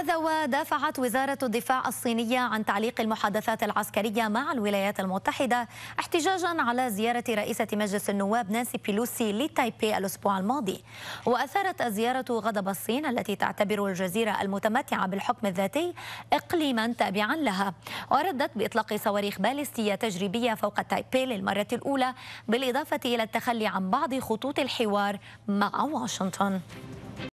هذا ودافعت وزارة الدفاع الصينية عن تعليق المحادثات العسكرية مع الولايات المتحدة احتجاجا على زيارة رئيسة مجلس النواب نانسي بيلوسي لتايبي الأسبوع الماضي وأثارت الزيارة غضب الصين التي تعتبر الجزيرة المتمتعة بالحكم الذاتي إقليما تابعا لها وردت بإطلاق صواريخ باليستية تجريبية فوق تايبي للمرة الأولى بالإضافة إلى التخلي عن بعض خطوط الحوار مع واشنطن